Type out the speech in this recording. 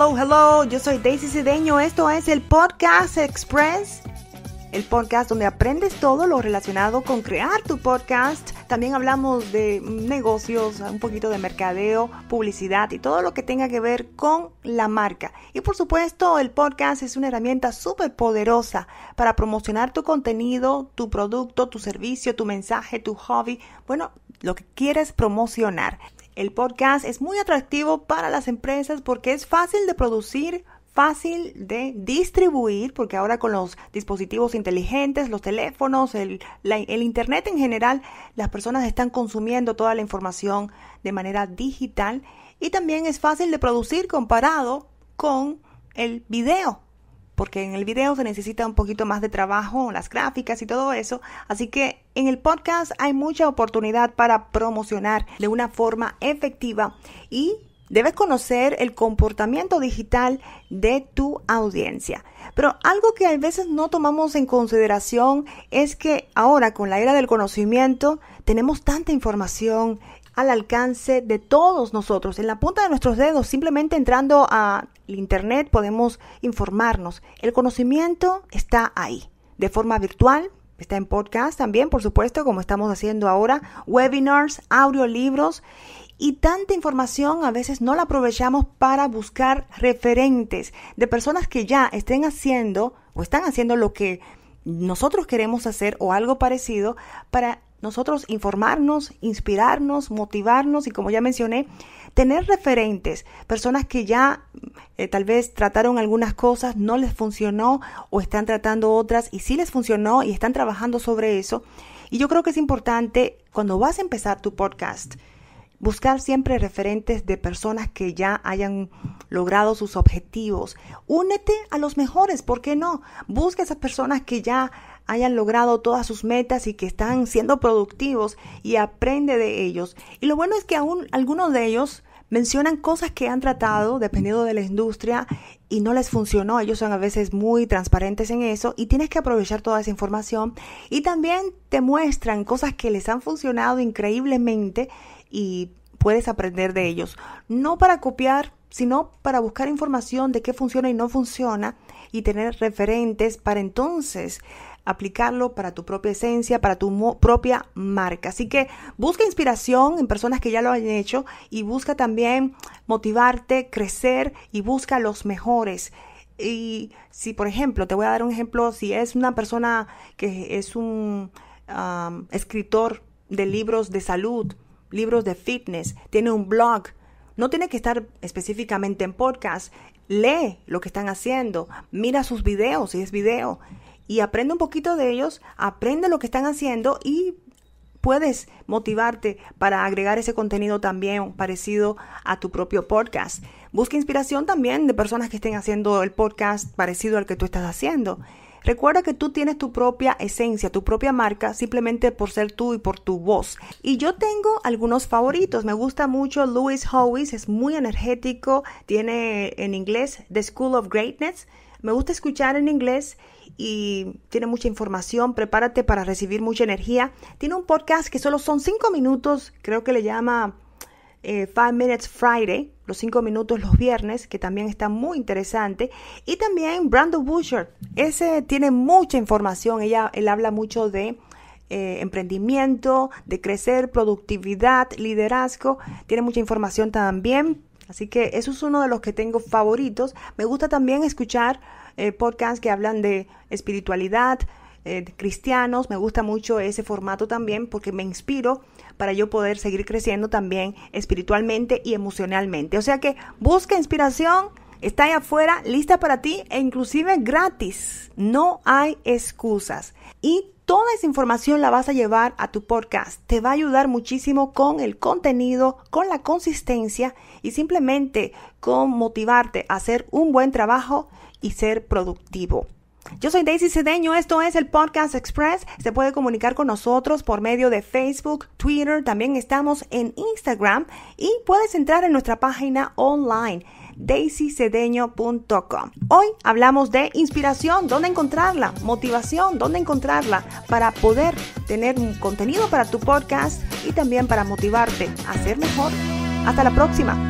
hello, hello. Yo soy Daisy Cedeño. Esto es el Podcast Express. El podcast donde aprendes todo lo relacionado con crear tu podcast. También hablamos de negocios, un poquito de mercadeo, publicidad y todo lo que tenga que ver con la marca. Y por supuesto, el podcast es una herramienta súper poderosa para promocionar tu contenido, tu producto, tu servicio, tu mensaje, tu hobby, bueno, lo que quieres promocionar. El podcast es muy atractivo para las empresas porque es fácil de producir, fácil de distribuir, porque ahora con los dispositivos inteligentes, los teléfonos, el, Internet en general, las personas están consumiendo toda la información de manera digital y también es fácil de producir comparado con el video. Porque en el video se necesita un poquito más de trabajo, las gráficas y todo eso. Así que en el podcast hay mucha oportunidad para promocionar de una forma efectiva y debes conocer el comportamiento digital de tu audiencia. Pero algo que a veces no tomamos en consideración es que ahora con la era del conocimiento tenemos tanta información al alcance de todos nosotros, en la punta de nuestros dedos, simplemente entrando a internet podemos informarnos. El conocimiento está ahí, de forma virtual, Está en podcast también, por supuesto, como estamos haciendo ahora, webinars, audiolibros y tanta información a veces no la aprovechamos para buscar referentes de personas que ya estén haciendo o están haciendo lo que nosotros queremos hacer o algo parecido para nosotros informarnos, inspirarnos, motivarnos y como ya mencioné, tener referentes, personas que ya eh, tal vez trataron algunas cosas, no les funcionó o están tratando otras y sí les funcionó y están trabajando sobre eso. Y yo creo que es importante cuando vas a empezar tu podcast, buscar siempre referentes de personas que ya hayan logrado sus objetivos. Únete a los mejores, ¿por qué no? Busca esas personas que ya hayan logrado todas sus metas y que están siendo productivos y aprende de ellos. Y lo bueno es que aún algunos de ellos mencionan cosas que han tratado dependiendo de la industria y no les funcionó. Ellos son a veces muy transparentes en eso y tienes que aprovechar toda esa información y también te muestran cosas que les han funcionado increíblemente y puedes aprender de ellos. No para copiar, sino para buscar información de qué funciona y no funciona y tener referentes para entonces aplicarlo para tu propia esencia, para tu propia marca. Así que busca inspiración en personas que ya lo hayan hecho y busca también motivarte, crecer y busca los mejores. Y si, por ejemplo, te voy a dar un ejemplo, si es una persona que es un escritor de libros de salud, libros de fitness, tiene un blog, no tiene que estar específicamente en podcast, lee lo que están haciendo, mira sus videos si es video y aprende un poquito de ellos, aprende lo que están haciendo y puedes motivarte para agregar ese contenido también parecido a tu propio podcast. Busca inspiración también de personas que estén haciendo el podcast parecido al que tú estás haciendo. Recuerda que tú tienes tu propia esencia, tu propia marca, simplemente por ser tú y por tu voz. Y yo tengo algunos favoritos. Me gusta mucho Louis Howes, es muy energético, tiene en inglés The School of Greatness. Me gusta escuchar en inglés y tiene mucha información. Prepárate para recibir mucha energía. Tiene un podcast que solo son cinco minutos, creo que le llama eh, Five Minutes Friday, los cinco minutos los viernes, que también está muy interesante. Y también Brandon Boucher. ese tiene mucha información. Ella, él habla mucho de eh, emprendimiento, de crecer, productividad, liderazgo. Tiene mucha información también. Así que eso es uno de los que tengo favoritos. Me gusta también escuchar eh, podcasts que hablan de espiritualidad, eh, cristianos. Me gusta mucho ese formato también porque me inspiro para yo poder seguir creciendo también espiritualmente y emocionalmente. O sea que busca inspiración Está ahí afuera, lista para ti e inclusive gratis. No hay excusas. Y toda esa información la vas a llevar a tu podcast. Te va a ayudar muchísimo con el contenido, con la consistencia y simplemente con motivarte a hacer un buen trabajo y ser productivo. Yo soy Daisy Cedeño, esto es el Podcast Express. Se puede comunicar con nosotros por medio de Facebook, Twitter, también estamos en Instagram y puedes entrar en nuestra página online daisycedeño.com. Hoy hablamos de inspiración, dónde encontrarla, motivación, dónde encontrarla para poder tener un contenido para tu podcast y también para motivarte a ser mejor. Hasta la próxima.